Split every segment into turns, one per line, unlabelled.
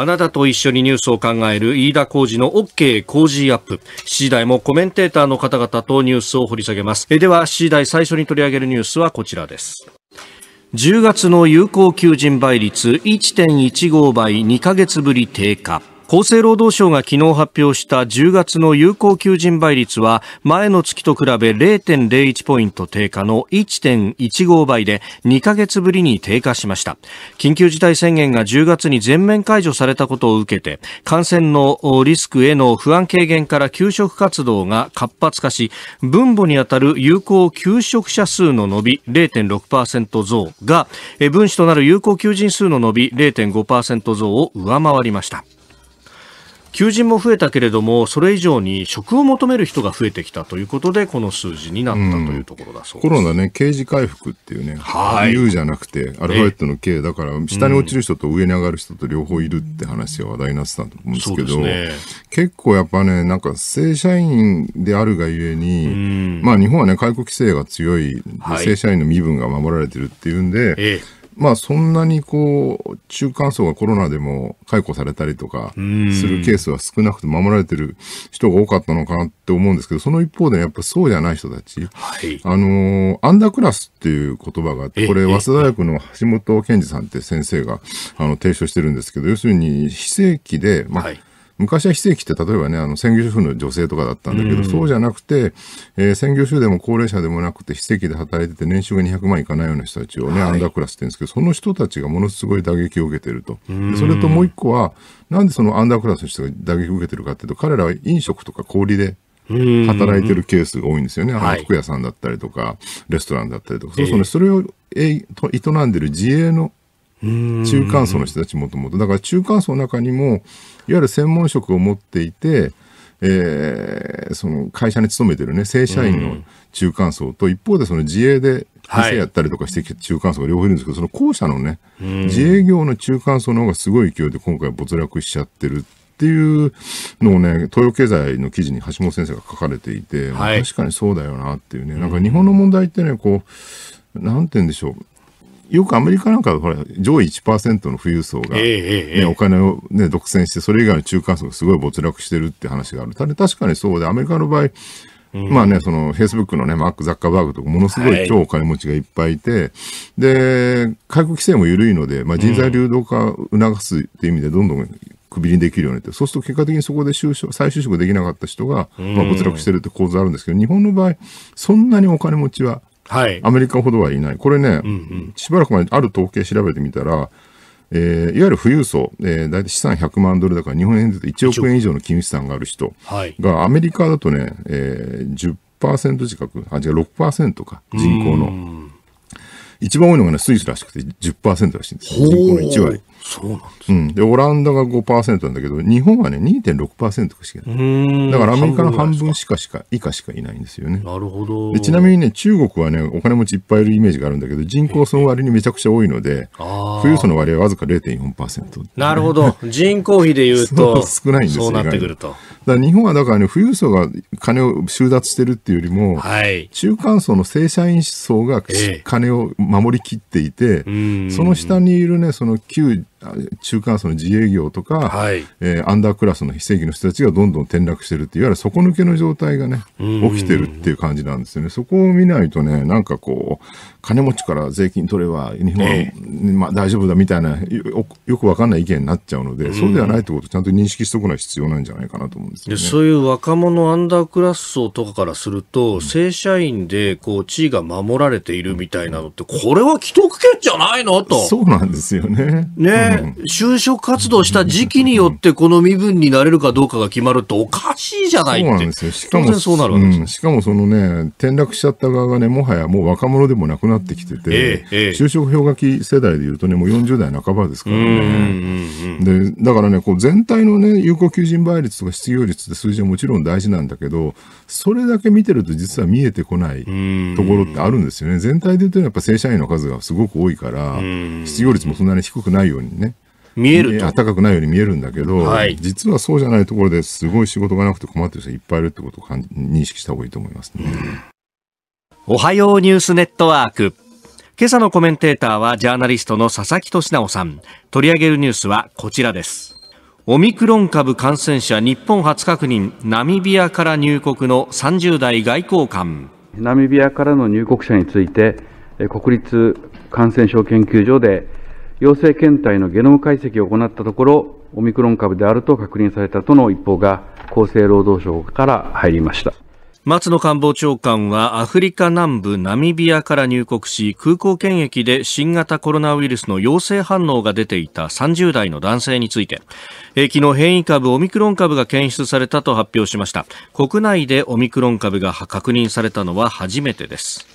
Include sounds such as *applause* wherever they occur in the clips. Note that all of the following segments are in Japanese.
あなたと一緒にニュースを考える飯田浩二の OK 工事アップ。7時台もコメンテーターの方々とニュースを掘り下げます。えでは、7時台最初に取り上げるニュースはこちらです。10月の有効求人倍率1.15倍2ヶ月ぶり低下。厚生労働省が昨日発表した10月の有効求人倍率は前の月と比べ0.01ポイント低下の1.15倍で2ヶ月ぶりに低下しました緊急事態宣言が10月に全面解除されたことを受けて感染のリスクへの不安軽減から給食活動が活発化し分母に当たる有効求職者数の伸び0.6%増が分子となる有効求人数の伸び0.5%増を上回りました。求人も増えたけれども、それ以上に職を求める人が増えてきたということで、この数字になったというところだそうです、うん、コロ
ナね、刑事回復っていうね、はい、U じゃなくて、アルファベットの K、だから、下に落ちる人と上に上がる人と両方いるって話が話題になってたと思うんですけど、ね、結構やっぱね、なんか正社員であるがゆえに、うん、まあ日本はね、解雇規制が強い、はい、正社員の身分が守られてるっていうんで、ええまあそんなにこう、中間層がコロナでも解雇されたりとかするケースは少なくて守られてる人が多かったのかなって思うんですけど、その一方でやっぱそうじゃない人たち、はい、あの、アンダークラスっていう言葉があって、これ早稲田大学の橋本健二さんって先生があの提唱してるんですけど、要するに非正規で、まあ、はい昔は非正規って例えばね、あの、専業主婦の女性とかだったんだけど、うん、そうじゃなくて、えー、専業主婦でも高齢者でもなくて、非正規で働いてて年収が200万いかないような人たちをね、はい、アンダークラスって言うんですけど、その人たちがものすごい打撃を受けてると。それともう一個は、なんでそのアンダークラスの人が打撃を受けてるかっていうと、彼らは飲食とか小売りで働いてるケースが多いんですよね。あの服屋さんだったりとか、レストランだったりとか、そうそうね、それを営んでる自営の中間層の人たちもともとだから中間層の中にもいわゆる専門職を持っていて、えー、その会社に勤めてるね正社員の中間層と、一方でその自営で店やったりとかしてきた中間層が両方いるんですけど、はい、その後者のね、自営業の中間層の方がすごい勢いで今回没落しちゃってるっていうのをね、東洋経済の記事に橋本先生が書かれていて、はい、確かにそうだよなっていうね、なんか日本の問題ってね、こう、なんて言うんでしょう、よくアメリカなんかほら上位1%の富裕層が、ね、ええお金を、ね、独占してそれ以外の中間層がすごい没落してるって話があるた確かにそうでアメリカの場合、うん、まあねそのフェイスブックのねマック・ザッカーバーグとかものすごい超お金持ちがいっぱいいて、はい、で外国規制も緩いので、まあ、人材流動化を促すっていう意味でどんどん首にできるようにってそうすると結果的にそこで就職再就職できなかった人が、まあ、没落してるって構図あるんですけど、うん、日本の場合そんなにお金持ちははい、アメリカほどはいない。これね、うんうん、しばらく前にある統計調べてみたら、えー、いわゆる富裕層、えー、大体資産100万ドルだから日本円で1億円以上の金融資産がある人が、アメリカだとね、えー、10%近く、あ、違う、6%か、人口の。一番多いのがね、スイスらしくて10%らしいんです人口の1割。そうなんです、うん、でオランダが5%なんだけど日本はね2.6%しか
ないだからアメリカの半
分しかしか以下しかいないんですよね
なるほどでちな
みにね中国はねお金持ちいっぱいいるイメージがあるんだけど人口その割にめちゃくちゃ多いので
富裕層
の割合はわずか0.4%、ね、なるほど
*laughs* 人口比でいうと少ないんですそうなってくると
だ日本はだからね富裕層が金を収奪してるっていうよりも、はい、中間層の正社員層が金を守りきっていて、その下にいるねその旧中間層の自営業とか、はい、えー、アンダークラスの非正規の人たちがどんどん転落してるっていわゆる底抜けの状態がね起きてるっていう感じなんですよねそこを見ないとねなんかこう金持ちから税金取れば日本、まあ、大丈夫だみたいなよく分かんない意見になっちゃうのでそうではないってことをちゃんと認識しておくのは必要なんじゃないかなと思うんです
よ、ね、そういう若者アンダークラス層とかからすると、うん、正社員でこう地位が守られているみたいなのってこれは既得権じゃないのとそうなんですよね。ね就職活動した時期によってこの身分になれるかどうかが決まるとおかしいじゃないってそうなんですよしかもそうん、
しかもそのね転落しちゃった側がねもはやもう若者でもなくなってきてて、ええ、就職氷河期世代でいうとねもう40代半ばですからねでだからねこう全体のね有効求人倍率とか失業率って数字はもちろん大事なんだけどそれだけ見てると実は見えてこないところってあるんですよね全体で言うとやっぱ正社員の数がすごく多いから失業率もそんなに低くないように見えると暖かくないように見えるんだけど、はい、実はそうじゃないところですごい仕事がなくて困ってる人いっぱいいるってことを認
識した方がいいと思いますね、おはようニュースネットワーク今朝のコメンテーターはジャーナリストの佐々木俊直さん取り上げるニュースはこちらですオミクロン株感染者日本初確認ナミビアから入国の30代外交官ナミビアからの入国者について国立感染症研究所で陽性検体のゲノム解析を行ったところ、オミクロン株であると確認されたとの一報が厚生労働省から入りました。松野官房長官はアフリカ南部ナミビアから入国し空港検疫で新型コロナウイルスの陽性反応が出ていた30代の男性についてえ昨日変異株オミクロン株が検出されたと発表しました国内でオミクロン株が確認されたのは初めてです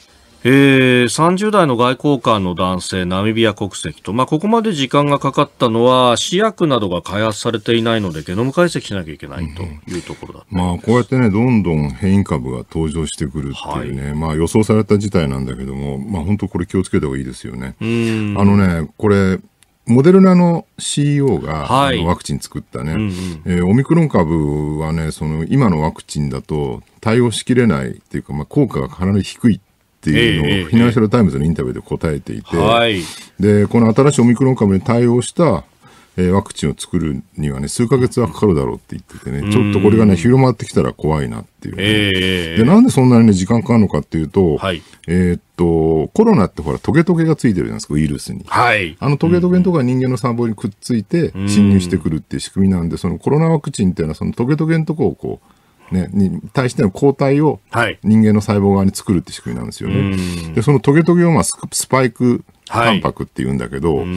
えー、30代の外交官の男性、ナミビア国籍と、まあ、ここまで時間がかかったのは、試薬などが開発されていないので、ゲノム解析しなきゃいけないという
ところだった、うん、まあ、こうやってね、どんどん変異株が登場してくるっていうね、はい、まあ、予想された事態なんだけども、まあ、本当これ気をつけた方がいいですよね。あのね、これ、モデルナの CEO が、はい、ワクチン作ったね、うんうん、えー、オミクロン株はね、その今のワクチンだと対応しきれないっていうか、まあ、効果がかなり低い
っていうのを、フィナンシ
ャル・タイムズのインタビューで答えていて、でこの新しいオミクロン株に対応したえー、ワクチンを作るにはね、数ヶ月はかかるだろうって言っててね、ちょっとこれがね、広まってきたら怖いなっていう、ね、えー、で、なんでそんなにね、時間かかるのかっていうと、はい、えー、っと、コロナってほら、トゲトゲがついてるじゃないですか、ウイルスに。はい。あのトゲトゲのとこが人間の細胞にくっついて、侵入してくるっていう仕組みなんで、そのコロナワクチンっていうのは、そのトゲトゲのとこをこう、ね、に対しての抗体を人間の細胞側に作るって仕組みなんですよね。で、そのトゲトゲを、まあ、スパイクタンパクって言うんだけど、はい、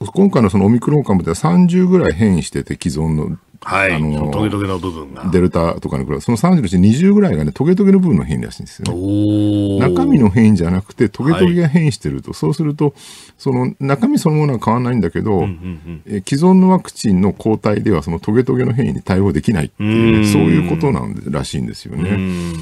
今回のそのオミクロン株では30ぐらい変異してて、既存のはい、あのトゲトゲの部分が。デルタとかに比べその30のうち20ぐらいがね、トゲトゲの部分の変異らしいんですよね。中身の変異じゃなくて、トゲトゲが変異してると、はい、そうすると、その中身そのものは変わらないんだけど、うんうんうん、え、既存のワクチンの抗体では、そのトゲトゲの変異に対応できないっていう、ね、そういうことなんらしいんですよね。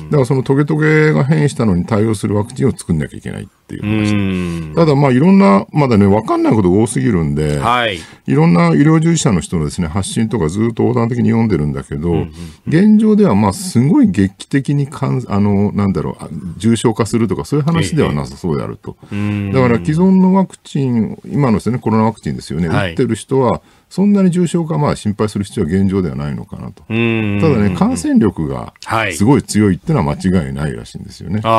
だからそのトゲトゲが変異したのに対応するワクチンを作んなきゃいけない。っていう話。ただ、まあ、いろんな、まだね、わかんないことが多すぎるんで、はい。いろんな医療従事者の人のですね、発信とかずっと横断的に読んでるんだけど、うんうん、現状では、まあ、すごい劇的にかん、あの、なんだろう、重症化するとか、そういう話ではなさそうであると。ええ、だから、既存のワクチン、今のですね、コロナワクチンですよね、打ってる人は、そんなに重症化、まあ、心配する必要は現状ではないのかなと、た
だね、
感染力がすごい強いってのは間違いないらしいんですよね。はい、
あ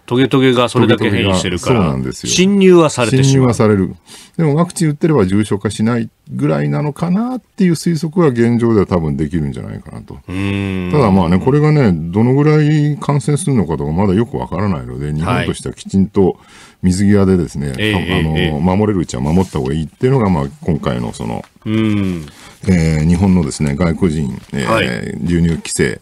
あ、トゲトゲがそれだけ変異してるから、そうなんですよ侵入はされて侵入は
される、でもワクチン打ってれば重症化しないぐらいなのかなっていう推測は現状では多分できるんじゃないかなと、ただまあね、これがね、どのぐらい感染するのかとか、まだよくわからないので、日本としてはきちんと、はい水際でですね、えー、あの、えー、守れるうちは守った方がいいっていうのが、まあ、今回のその、うんえー、日本のですね外国人、えー、はい、流入規制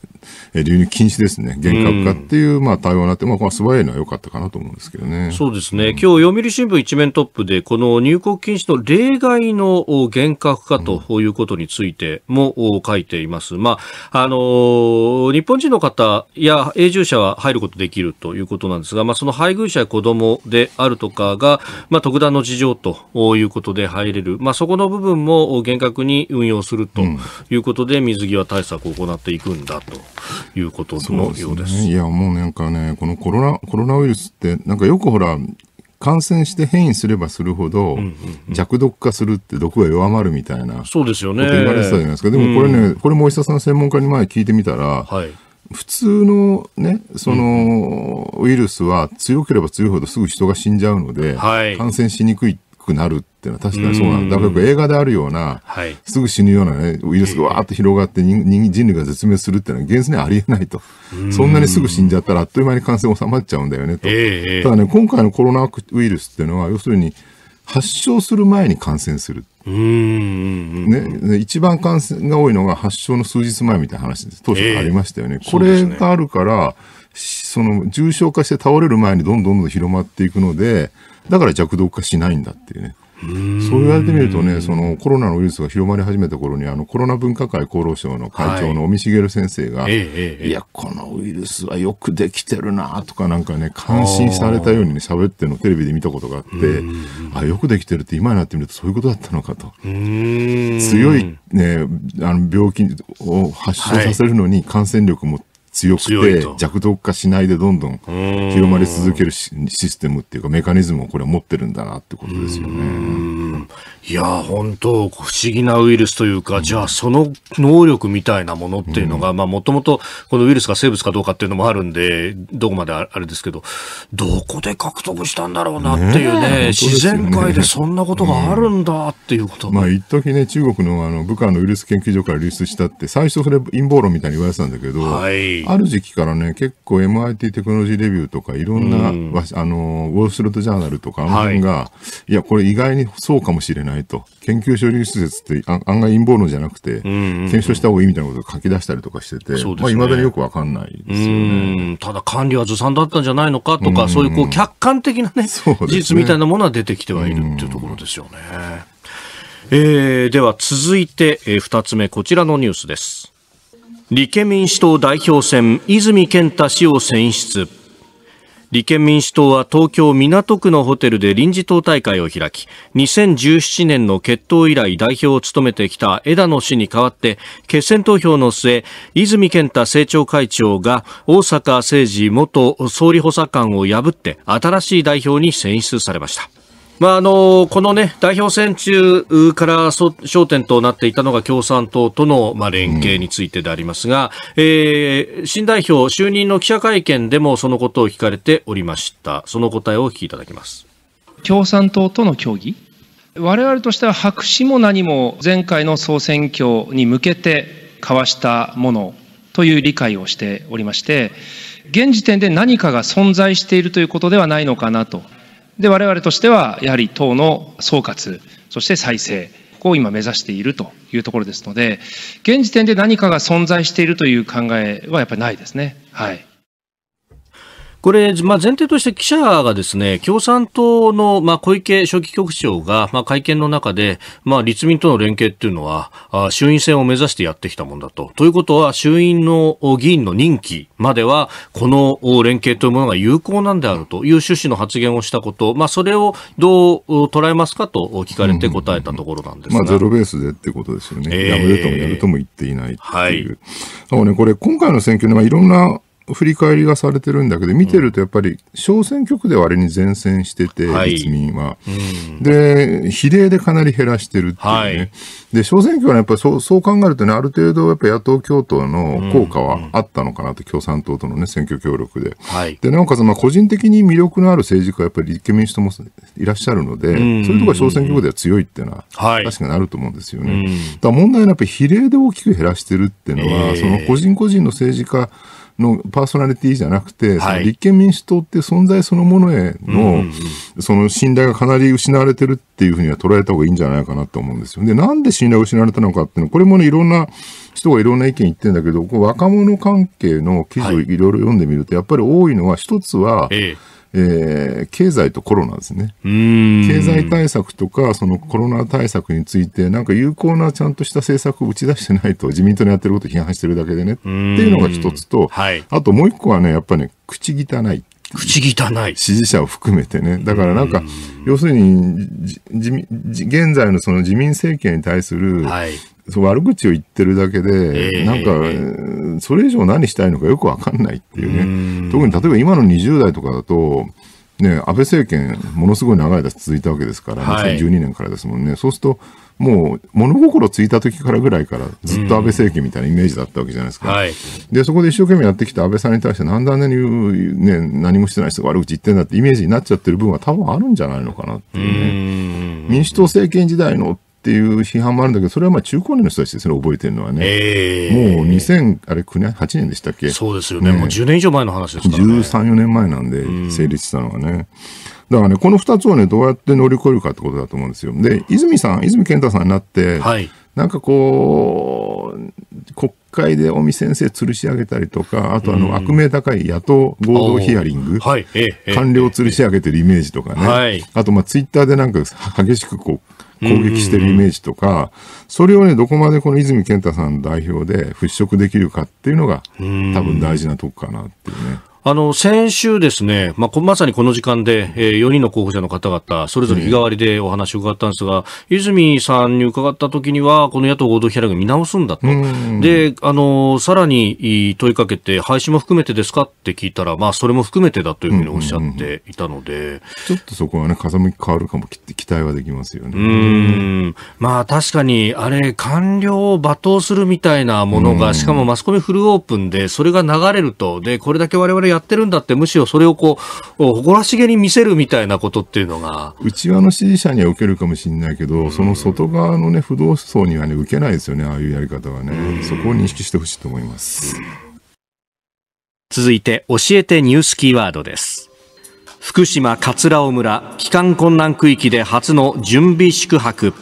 え流入禁止ですね、厳格化っていう、まあ、対応になって、まあ、これは素早いのは良かったかなと思うんですけどね。そうで
すね。うん、今日、読売新聞一面トップで、この入国禁止の例外の厳格化ということについても書いています。うん、まあ、あのー、日本人の方や永住者は入ることできるということなんですが、まあ、その配偶者や子供であるとかが、まあ、特段の事情ということで入れる。まあ、そこの部分も厳格に運用するということで、水際対策を行っていくんだと。いうことのようです。ですね、い
や、もうなんかね、このコロナ、コロナウイルスって、なんかよくほら、感染して変異すればするほど、弱毒化するって毒が弱まるみたいな
そうですよね言われてたじゃないですかでもこれね、
これもお医者さん専門家に前聞いてみたら、普通のねその、ウイルスは強ければ強いほどすぐ人が死んじゃうので、感染しにくいっくなるっていうのは確かにそうなんだ。だから映画であるような、はい、すぐ死ぬような、ね、ウイルスがわーっと広がって人人類が絶滅するっていうのは現実にありえないと。そんなにすぐ死んじゃったらあっという間に感染収まっちゃうんだよねと。えー、ただね、今回のコロナウイルスっていうのは、要するに発症する前に感染する。うんね、一番感染が多いのが発症の数日前みたいな話です。当初ありましたよね。えー、これがあるから、その重症化して倒れる前にどんどんどん広まっていくので、だから弱毒化しないんだっていうね。そう言われてみるとね、そのコロナのウイルスが広まり始めた頃に、あのコロナ分科会厚労省の会長の尾身茂先生が、はい、いや、このウイルスはよくできてるなとか、なんかね、感心されたようにね、喋ってるのテレビで見たことがあって、あよくできてるって今になってみるとそういうことだったのかと。強い、ね、あの病気を発症させるのに感染力も強くて弱毒化しないでどんどん広まり続けるシステムっていうかメカニズムをこれは持っ
てるんだなってことですよね。。いや本当不思議なウイルスというか、じゃあその能力みたいなものっていうのが、まあもともとこのウイルスが生物かどうかっていうのもあるんで、どこまであれですけど、どこで獲得したんだろうなっていうね、自然界でそんなことがある
んだっていうこと、ねうまあ一時ね、中国のあの武漢のウイルス研究所から流出したって、最初それ陰謀論みたいに言われてたんだけど、はい、ある時期からね、結構 MIT テクノロジーレビューとかいろんな、うん、あの、ウォールストリートジャーナルとか、あの辺が、はい、いや、これ意外にそうかももしれないと。研究所流施設って案外陰謀論じゃなくて、検証した方がいいみたいなことを書き出したりとかしてて、い、ね、まあ、だによくわかんない
ですよね。ただ管理はずさんだったんじゃないのかとか、うそういうこう客観的なね、ね事実みたいなものは出てきてはいるっていうところですよね。うえー、では続いて、えー、2つ目、こちらのニュースです。立憲民主党代表選、泉健太氏を選出。立憲民主党は東京港区のホテルで臨時党大会を開き2017年の決闘以来代表を務めてきた枝野氏に代わって決選投票の末泉健太政調会長が大阪誠治元総理補佐官を破って新しい代表に選出されました。まあ、あのこの、ね、代表選中から焦点となっていたのが共産党との、まあ、連携についてでありますが、うん、えー、新代表就任の記者会見でもそのことを聞かれておりましたその答えをお聞きいただきます共産党との協議我々としては白紙も何も前回の総選挙に向けて交わしたものという理解をしておりまして現時点で何かが存在しているということではないのかなとで、我々としては、やはり党の総括、そして再生、ここを今目指しているというところですので、現時点で何かが存在しているという考えはやっぱりないですね。はい。これ、まあ、前提として記者がですね、共産党の、まあ、小池書記局長が、まあ、会見の中で、まあ、立民との連携っていうのは、あ衆院選を目指してやってきたもんだと。ということは、衆院の議員の任期までは、この連携というものが有効なんであるという趣旨の発言をしたこと、まあ、それをどう捉えますかと聞かれて答えたところなんですが、まあ、ゼ
ロベースでってことですよね。えー、やめるともやるとも言っていないっていう。はい、だからね、これ、今回の選挙まあ、いろんな振り返りがされてるんだけど、見てるとやっぱり小選挙区ではあれに善戦してて、立民は、で、比例でかなり減らしてるっていうね。で、小選挙はやっぱりそうそう考えるとね、ある程度やっぱ野党共闘の効果はあったのかなと、共産党とのね、選挙協力で。で、なおかつ、まあ個人的に魅力のある政治家はやっぱり立憲民主党もいらっしゃるので、そういうところは小選挙区では強いっていうのは、確かになると思うんですよね。だから問題はやっぱり比例で大きく減らしてるっていうのは、その個人個人の政治家、のパーソナリティじゃなくて、はい、立憲民主党って存在そのものへの、うんうん、その信頼がかなり失われてるっていうふうには捉えた方がいいんじゃないかなと思うんですよ。で、なんで信頼を失われたのかっていうのは、これもね、いろんな人がいろんな意見言ってるんだけど、こう若者関係の記事をいろいろ読んでみると、やっぱり多いのは、一つは、えええー、経済とコロナですね。
経済
対策とか、そのコロナ対策について、なんか有効なちゃんとした政策を打ち出してないと、自民党のやってることを批判してるだけでね、って
いうのが一
つと、はい、あともう一個はね、やっぱり、ね、口汚い。口汚い。支持者を含めてね。だからなんか、要するに、現在のその自民政権に対する、はい、そう悪口を言ってるだけで、えー、なんか、それ以上何したいのかよくわかんないっていうね。う特に例えば今の20代とかだと、ね、安倍政権、ものすごい長い間続いたわけですから、2012年からですもんね。そうすると、もう物心ついた時からぐらいからずっと安倍政権みたいなイメージだったわけじゃないですか、うんはい、でそこで一生懸命やってきた安倍さんに対してなんねあんなに、ね、何もしてない人が悪口言ってんだってイメージになっちゃってる分は多分あるんじゃないのかなっていうね民主党政権時代のっていう批判もあるんだけど、それはまあ中高年の人たちですね、覚えてるのはね。えー、もう2 0 0あれ9年、8年でしたっけそ
うですよね、ね、もう10年以上前の話ですか
らね。13、4年前なんで、成立したのはね。だからね、この2つをね、どうやって乗り越えるかってことだと思うんですよ。で、泉さん、泉健太さんになって、はい、なんかこう、国会で尾身先生吊るし上げたりとか、あとあの、悪名高い野党合同ヒアリング、はい、官僚吊るし上げてるイメージとかね、はい、あとまあツイッターでなんか激しくこう、攻撃してるイメージとか、それをね、どこまでこの泉健太さん代表で払拭できるかっていうのが、多分大事なとこかなっていう
ね。あの、先週ですね、まあ、まさにこの時間で、えー、4人の候補者の方々、それぞれ日替わりでお話を伺ったんですが、うん、泉さんに伺った時には、この野党合同ヒアリング見直すんだと。うん、で、あの、さらに問いかけて、廃止も含めてですかって聞いたら、まあ、それも含めてだというふうにおっしゃっていたので。ちょっとそこはね、風向き変わるかも期待はできますよね。うん。まあ、確かに、あれ、官僚を罵倒するみたいなものが、しかもマスコミフルオープンで、それが流れると、で、これだけ我々やってるんだって、むしろそれをこう、誇らしげに見せるみたいなことっていうのが。
内輪の支持者には受けるかもしれないけど、その外側のね、不動層にはね、受けないですよね、
ああいうやり方はね。そこを認識してほしいと思います。続いて、教えてニュースキーワードです。福島・桂尾村、帰還困難区域で初の準備宿泊。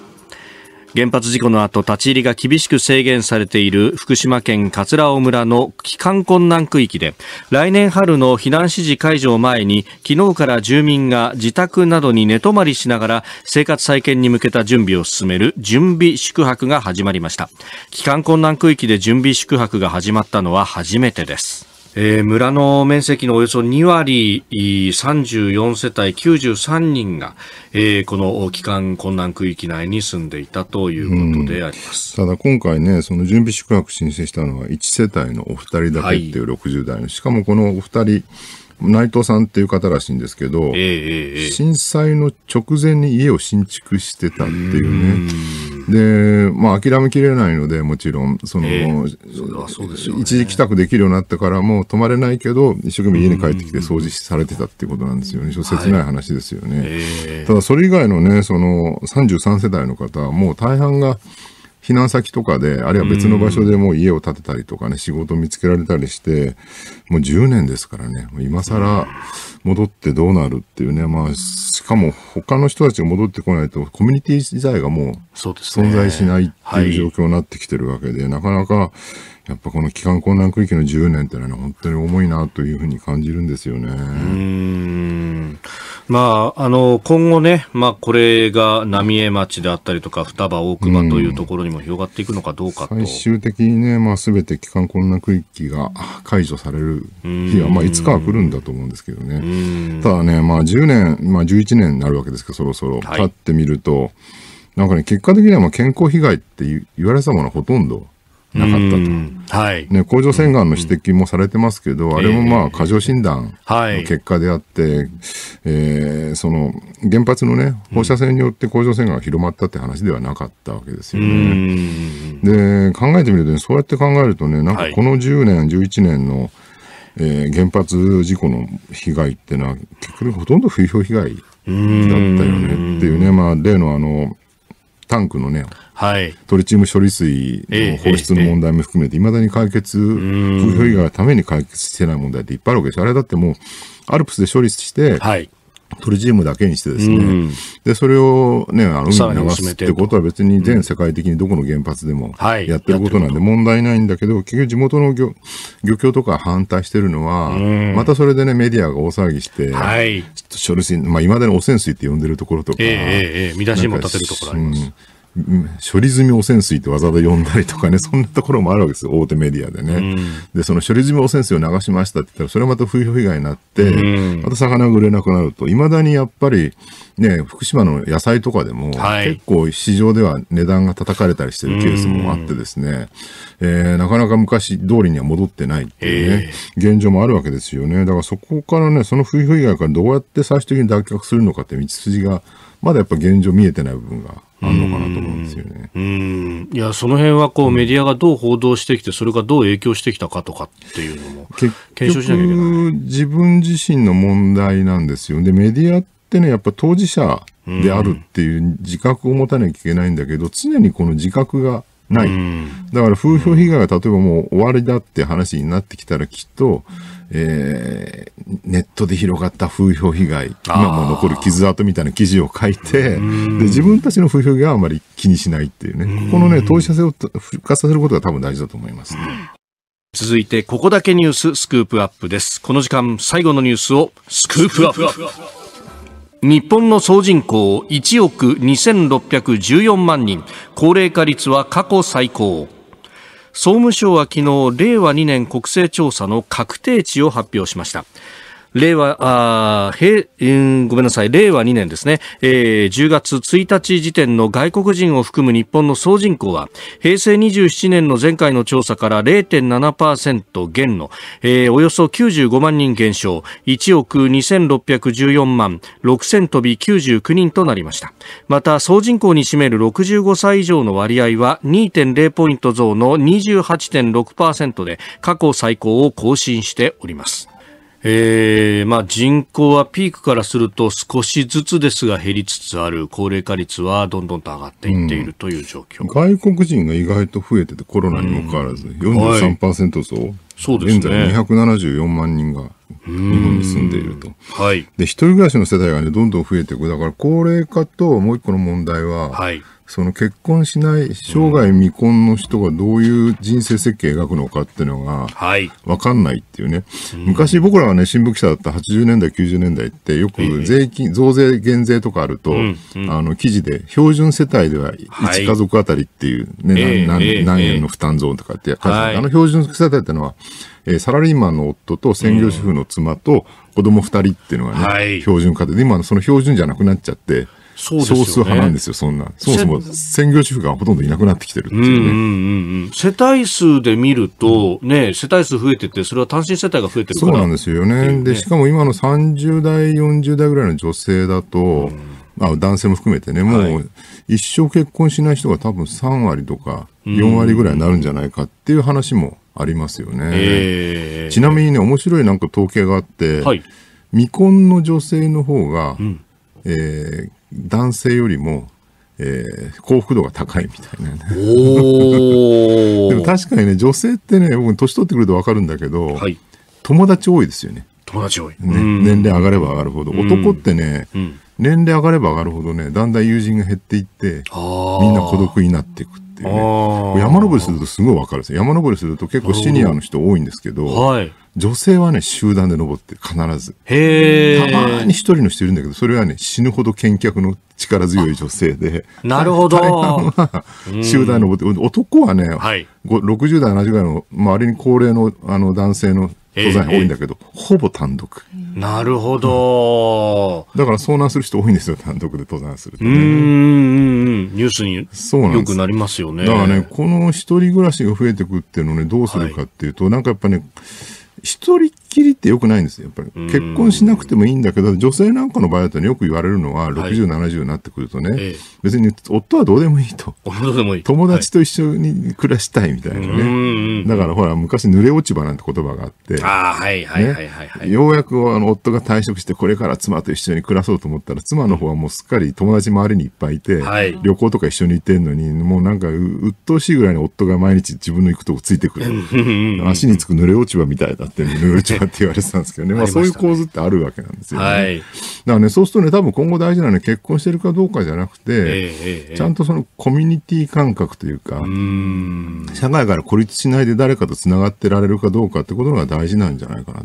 原発事故の後立ち入りが厳しく制限されている福島県葛尾村の帰還困難区域で来年春の避難指示解除を前に昨日から住民が自宅などに寝泊まりしながら生活再建に向けた準備を進める準備宿泊が始まりました帰還困難区域で準備宿泊が始まったのは初めてですえー、村の面積のおよそ2割34世帯93人が、えー、この帰還困難区域内に住んでいたということでありま
す、うん、ただ今回ね、その準備宿泊申請したのは1世帯のお二人だけっていう60代の、はい、しかもこのお二人、内藤さんっていう方らしいんですけど、ええ、震災の直前に家を新築してたっていうね。うで、まあ諦めきれないので、もちろん、その、えそそね、一時帰宅できるようになってからもう泊まれないけど、一生懸命家に帰ってきて掃除されてたっていうことなんですよね。切ない話ですよね。はい、ただそれ以外のね、その33世代の方はもう大半が、避難先とかで、あるいは別の場所でもう家を建てたりとかね、仕事見つけられたりして、もう10年ですからね、今更戻ってどうなるっていうね、まあ、しかも他の人たちが戻ってこないと、コミュニティ自体がもう存在しないっていう状況になってきてるわけで、なかなか、やっぱこの帰還困難区域の10年ってのは、ね、本当に重いなというふうに感じるんですよね。
まあ、あの今後ね、まあ、これが浪江町であったりとか双葉大熊というところにも広がっていくのかどうかと、うん、最
終的にね、まあ、べて帰還困難区域が解除される日は、まあ、いつかは来るんだと思うんですけどね、ただね、まあ、10年、まあ、11年になるわけですか、そろそろ、経、はい、ってみると、なんかね、結果的にはまあ健康被害って言われてたものはほとんどなかったと。はい。ね、甲状腺がんの指摘もされてますけど、あれもまあ、過剰診断の結果であって、えーはい、えー、その、原発のね、放射線によって甲状腺がんが広まったって話ではなかったわけですよね。で、考えてみると、ね、そうやって考えるとね、なんかこの10年、11年の、えー、原発事故の被害ってのは、結局ほとんど風評被害だっ
たよね
っていうね、まあ、例のあの、タンクのね、はい、トリチウム処理水の放出の問題も含めて、いまだに解決、風評被害のために解決してない問題っていっぱいあるわけです。あれだってもう、アルプスで処理して、はいトリチウムだけにしてですね、でそれを、ね、あの海に流すってことは別に全世界的にどこの原発でもやってることなんで問題ないんだけど、結局地元の漁漁協とか反対してるのは、うん、またそれでね、メディアが大騒ぎして、はい、処理水、まあ、今まだに汚染水って呼んでるところとか、えーえー、見出しも立てるところあります。うん処理済み汚染水ってわざわざ呼んだりとかね、そんなところもあるわけですよ、大手メディアでね。うん、で、その処理済み汚染水を流しましたって言ったら、それはまた風評被害になって、うん、また魚が売れなくなると、いまだにやっぱり、ね、福島の野菜とかでも、はい、結構市場では値段が叩かれたりしてるケースもあってですね、うん、えー、なかなか昔通りには戻ってないっていうね、現状もあるわけですよね。だからそこからね、その風評被害からどうやって最終的に脱却するのかって道筋が、まだやっぱ現状見えてない部分があるのかなと思うんですよね。う
んいや、その辺はこう、メディアがどう報道してきて、それがどう影響してきたかとかっていうのも、検証しなきゃいけ
ない。自分自身の問題なんですよ。で、メディアってね、やっぱ当事者であるっていう自覚を持たなきゃいけないんだけど、常にこの自覚がない。だから風評被害が例えばもう終わりだって話になってきたらきっと、えー、ネットで広がった風評被害今も残る傷跡みたいな記事を書いてで自分たちの風評被害はあまり気にしないっていうねここのね当事者性を復活させることが多分大事だと思います、ね、
続いてここだけニューススクープアップですこの時間最後のニュースをスクープアップ日本の総人口1億2614万人高齢化率は過去最高総務省は昨日令和2年国勢調査の確定値を発表しました令和、あ平、えん、ごめんなさい、令和2年ですね、えー、10月1日時点の外国人を含む日本の総人口は、平成27年の前回の調査から0.7%減の、えー、およそ95万人減少、1億2614万6000飛び99人となりました。また、総人口に占める65歳以上の割合は2.0ポイント増の28.6%で、過去最高を更新しております。えーまあ、人口はピークからすると少しずつですが減りつつある高齢化率はどんどんと上がっていっているという状況、
うん、外国人が意外と増えててコロナにもかかわらず43%増、うんはい、そうですね、現在274万人が日本に住んでいると、はい、で一人暮らしの世代が、ね、どんどん増えていくだから高齢化ともう一個の問題は、はいその結婚しない生涯未婚の人がどういう人生設計を描くのかっていうのが、わかんないっていうね。はい、昔僕らがね、新聞記者だった80年代、90年代ってよく税金、増税、減税とかあると、あの、記事で、標準世帯では1家族あたりっていうね、はい、何円の負担ゾーンとかって、はい、あの標準世帯ってのは、えー、サラリーマンの夫と専業主婦の妻と子供2人っていうのがね、はい、標準家庭で、今その標準じゃなくなっちゃって、そうですよね、少数派なんですよ、そんな。そもそも専業主婦がほとんどいなくなってきてるっ
ていうね。うんうんうん、世帯数で見ると、ね、世帯数増えてて、それは単身世帯が増えてるからそうなんですよね。ねで、し
かも今の30代、40代ぐらいの女性だと、うんまあ、男性も含めてね、もう一生結婚しない人が多分3割とか4割ぐらいになるんじゃないかっていう話もありますよね。えー、ちなみにね、面白いなんか統計があって、はい、未婚の女性の方が、うん、えー、男性よりも、えー、幸福度が高いみたいなね
*laughs* でも確
かにね女性ってね僕年取ってくると分かるんだけど、はい、友達多いですよね
友達多い、ね、
年齢上がれば上がるほど男ってね、年齢上がれば上がるほどねだんだん友人が減っていってみんな孤独になっていくていうね。山登りするとすごいわかるんです山登りすると結構シニアの人多いんですけど、はい、女性はね、集団で登って必ず。へたまに一人の人いるんだけど、それはね、死ぬほど健脚の力強い女性で。
なるほど。集団登
って、男はね、はい、60代、70代の周りに高齢のあの男性の登山多いんだけど、ほぼ単独。なるほど、だから遭難する人多いんですよ、単独で登山する
と、ね。うん、ニュースにそうなんよくなりますよね。だからね、この一
人暮らしが増えてくっていうのをね、どうするかっていうと、はい、なんかやっぱね、一人っきりってよくないんですよ、やっぱり。結婚しなくてもいいんだけど、女性なんかの場合だとよく言われるのは、60、はい、70になってくるとね、ええ、別に夫はどうでもいいと。友達と一緒に暮らしたいみたいなね。だからほら、昔、濡れ落ち葉なんて言葉があって、あはいはいはい、ようやくあの夫が退職して、これから妻と一緒に暮らそうと思ったら、妻の方はもうすっかり友達周りにいっぱいいて、はい、旅行とか一緒に行ってんのに、もうなんか、鬱陶しいぐらいに夫が毎日自分の行くとこついてくる。足につく濡れ落ち葉みたいだってヌルチャーって言われてたんですけどね、まあ、そういう構図ってあるわけなんですよね。はい、だからね、そうするとね、多分今後大事なのは結婚してるかどうかじゃなくて、ちゃんとそのコミュニティ感覚というか、う社会から孤立しないで誰かと繋がってられるかどうかってことが大事なんじゃないかな。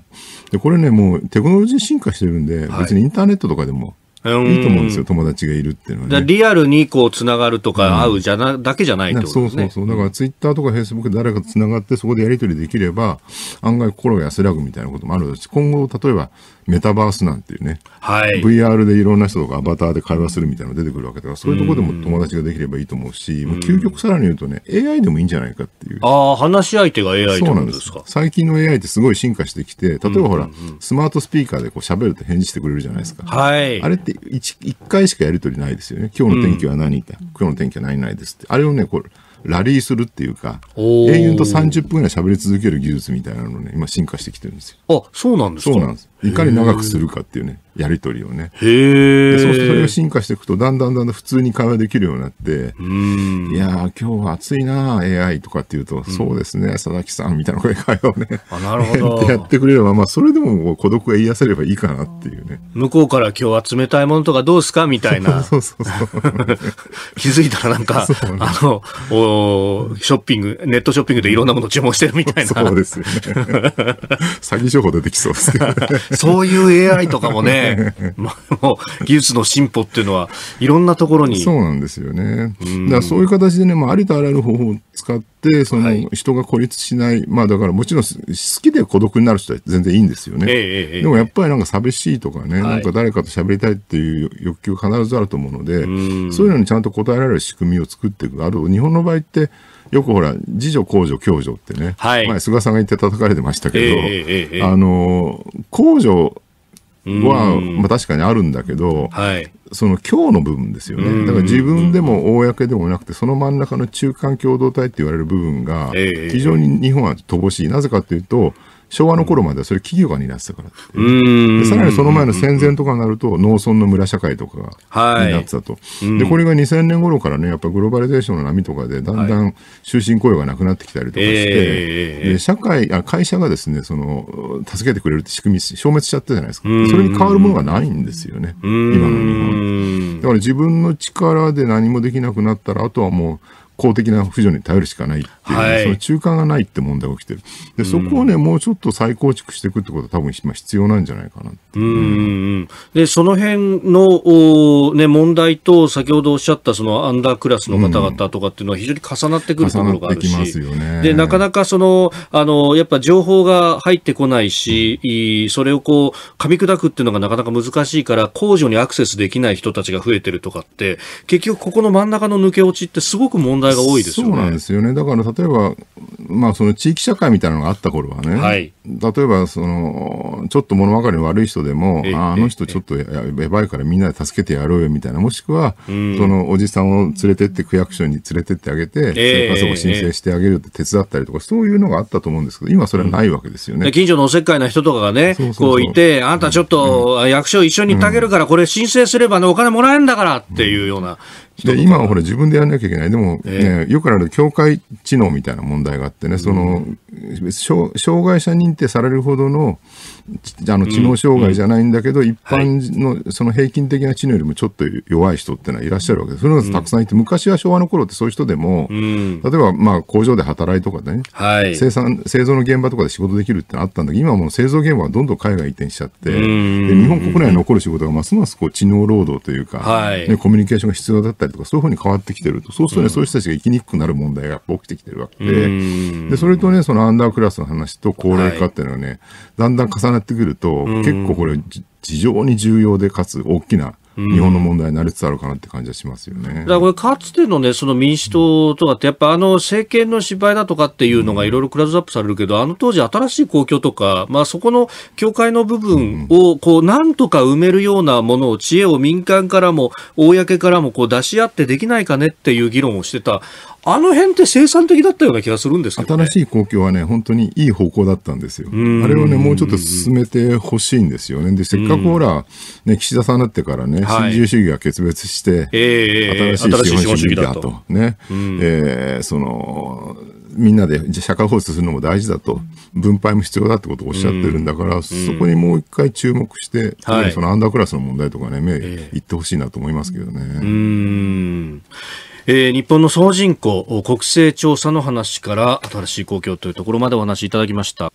で、これね、もうテクノロジー進化してるんで、別にインターネットとかでも、
いいと思うんですよ、友達がいるっていうのは、ね。リアルにこう、つながるとか、会うじゃな、うん、だけじゃないってことですね。そうそうそう。だから、ツイッタ
ーとかフェイスブックで誰かつながって、そこでやり取りできれば、案外心が安らぐみたいなこともあるし、今後、例えば、メタバースなんていうね、はい、VR でいろんな人とかアバターで会話するみたいなのが出てくるわけだから、そういうところでも友達ができればいいと思うし、う究極さらに言うとね、AI でもいいんじゃないか
っていう。ああ、話し相手が AI ってことですか
最近の AI ってすごい進化してきて、例えばほら、スマートスピーカーでこう喋ると返事してくれるじゃないですか。はい。あれって一回しかやりとりないですよね。今日の天気は何、う今日の天気は何々ですって。あれをね、これ、ラリーするっていうか、永遠と30分ぐらい喋り続ける技術みたいなのね、今進化してきてるんですよ。あ、そうなんですかそうなんです。いかに長くするかっていうね。やり取りをね。へえ。そうするとそれが進化していくと、だんだんだんだん普通に会話できるようになって、いや今日は暑いな AI とかっていうと、うん、そうですね、佐々木さんみたいな声会話をね、あなるほど。*laughs* やってくれれば、まあ、それでも孤独が癒せればいいかなっていう
ね。向こうから今日は冷たいものとかどうすかみたいな。*laughs* そうそうそう。気づいたらなんか、ね、あの、おショッピング、ネットショッピングでいろんなもの注文してるみたいな。そうですよね。*laughs* 詐欺情報出てきそうですね、そういう AI とかもね、*laughs* まあ、もう技術の進歩っていうのは、いろんなところに。そうなん
ですよね。だからそういう形でね、まあ、ありとあらゆる方法を使って、その人が孤立しない、はい、まあだからもちろん好きで孤独になる人は全然いいんですよね。
ええでもやっ
ぱりなんか寂しいとかね、はい、なんか誰かと喋りたいっていう欲求必ずあると思うので、うそういうのにちゃんと応えられる仕組みを作っていく。あと日本の場合って、よくほら、自助、公助、共助ってね、はい、前、菅さんが言って叩かれてましたけど、あの、公助は、まあ、確かにあるんだけど、はい、その今日の部分ですよねだから自分でも公でもなくてその真ん中の中間共同体って言われる部分が非常に日本は乏しい、なぜかというと昭和の頃まではそれ企業が担ってたからっ
てさらにその前の戦
前とかになると農村の村社会とか
が担って
たと、はい、でこれが2000年頃からねやっぱグローバリゼーションの波とかでだんだん終身雇用がなくなってきたりとかして、はい、で社会あ会社がですねその助けてくれるって仕組み消滅しちゃったじゃないですかそれに変わるものがないんですよね今の日本だから自分の力で何もできなくなったらあとはもう公的な扶助に頼るしかないっていう、はい、その中間がないって問題が起きてる。で、そこをね、うん、もうちょっと再構築していくってことは多分今必要なんじゃないかなう
ん。で、その辺の、おね、問題と、先ほどおっしゃったそのアンダークラスの方々とかっていうのは非常に重なってくるところがあるし。ますよね。で、なかなかその、あの、やっぱ情報が入ってこないし、うん、それをこう、噛み砕くっていうのがなかなか難しいから、控除にアクセスできない人たちが増えてるとかって、結局ここの真ん中の抜け落ちってすごく問題題が多いです
よね。そうなんですよね。だから例えば、まあその地域社会みたいなのがあった頃はね、はい、例えばその、ちょっと物分かりの悪い人でも、あの人ちょっとややばいからみんなで助けてやろうよみたいな、もしくは、そのおじさんを連れてって区役所に連れてってあげて、生活保護申請してあげるって手伝ったりとか、そういうのがあったと思うんですけど、今それはないわけですよね。
うん、近所のおせっかいな人とかがね、そうそうそうこういて、あんたちょっと役所一緒に行ってあげるから、これ申請すればね、お金もらえるんだからっていうような、
で今はほら自分でやらなきゃいけない、でも、ね、よくある境界知能みたいな問題があってね、その障害者認定されるほどのあの知能障害じゃないんだけど、うん、一般の、その平均的な知能よりもちょっと弱い人っていうのはいらっしゃるわけです。それがたくさんいて、昔は昭和の頃ってそういう人でも、うん、例えばまあ工場で働いとかでね、はい、生産、製造の現場とかで仕事できるってのあったんだけど、今はもう製造現場はどんどん海外移転しちゃって、で日本国内に残る仕事がますますこう知能労働というか、はいね、コミュニケーションが必要だったりとか、そういうふうに変わってきてると、そうするとね、そういう人たちが生きにくくなる問題が起きてきてるわけで、でそれとね、そのアンダークラスの話と高齢化っていうのはね、だんだん重ななってくると、うん、結構これ、非常に重要で、かつ大きな日本の問題になりつつあるかなって感じはしますよね。うん、だ
からこれかつてのね、その民主党とかって、やっぱあの政権の失敗だとかっていうのがいろいろクラウドアップされるけど、あの当時新しい公共とか、まあそこの境界の部分をこうなんとか埋めるようなものを、知恵を民間からも、公からもこう出し合ってできないかねっていう議論をしてた、あの辺って生産的だったような気がするんですけ
ど、ね、新しい公共はね、本当にいい方向だったんですよ。あれをね、もうちょっと進めてほしいんですよね。で、せっかくほら、ね、岸田さんになってからね、新自由主義が決別して、
新しい資本主義だと、
ね、えー、その、みんなで社会放出するのも大事だと、分配も必要だってことをおっしゃってるんだから、そこにも
う一回注目して、はい、その
アンダークラスの問題とかね、目、いってほしいなと思いますけどね。
えー、うんえー、日本の総人口、国勢調査の話から新しい公共というところまでお話しいただきました。